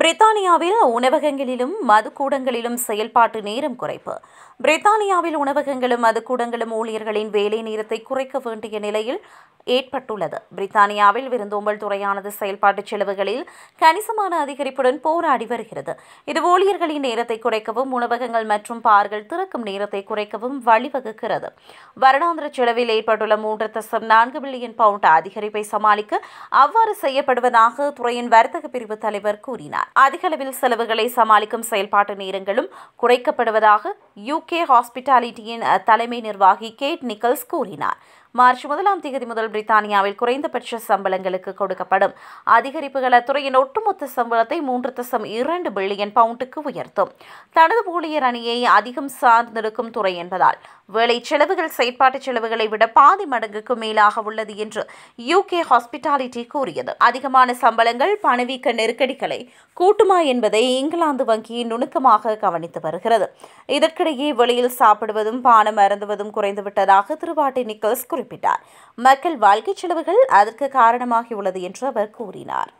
பிரித்தானியாவில் உணவகங்களிலும் மதுக்கூடங்களிலும் செயல்பாட்டு நேரம் குறைப்பு பிரித்தானியாவில் உணவகங்களும் மதுக்கூடங்களும் ஊழியர்களின் வேலை நேரத்தை குறைக்க வேண்டிய நிலையில் ஏற்பட்டுள்ளது பிரித்தானியாவில் விருந்தோம்பல் துறையானது செயல்பாட்டு செலவுகளில் கணிசமான அதிகரிப்புடன் போராடி வருகிறது இது ஊழியர்களின் நேரத்தை குறைக்கவும் உணவகங்கள் மற்றும் பார்கள் திறக்கும் நேரத்தை குறைக்கவும் வழிவகுக்கிறது வருடாந்திர செலவில் ஏற்பட்டுள்ள மூன்று தசம் நான்கு பில்லியன் பவுண்ட் அதிகரிப்பை சமாளிக்க அவ்வாறு செய்யப்படுவதாக துறையின் வர்த்தக பிரிவு தலைவர் கூறினார் அதிகளவில் செலவுகளை சமாளிக்கும் செயல்பாட்டு நேரங்களும் குறைக்கப்படுவதாக யூகே ஹாஸ்பிட்டாலிட்டியின் தலைமை நிர்வாகி கேட் நிக்கல்ஸ் கூறினார் மார்ச் முதலாம் தேதி முதல் பிரித்தானியாவில் குறைந்தபட்ச சம்பளங்களுக்கு கொடுக்கப்படும் அதிகரிப்புகள் துறையின் ஒட்டுமொத்த சம்பளத்தை மூன்று தசம் இரண்டு பில்லியன் பவுண்டுக்கு உயர்த்தும் தனது ஊழியர் அணியை அதிகம் சார்ந்திருக்கும் துறை என்பதால் வேலை செலவுகள் செயற்பாட்டு செலவுகளை விட பாதி மடங்குக்கு மேலாக உள்ளது என்று யூகே ஹாஸ்பிட்டாலிட்டி கூறியது அதிகமான சம்பளங்கள் பணவீக்க நெருக்கடிகளை கூட்டுமா என்பதை இங்கிலாந்து வங்கி நுணுக்கமாக கவனித்து வருகிறது இதற்கு இதற்கிடையே வெளியில் சாப்பிடுவதும் பானம் அருந்துவதும் குறைந்துவிட்டதாக திருவாட்டி நிக்கல்ஸ் குறிப்பிட்டார் மக்கள் வாழ்க்கை செலவுகள் அதற்கு காரணமாகியுள்ளது என்று அவர் கூறினார்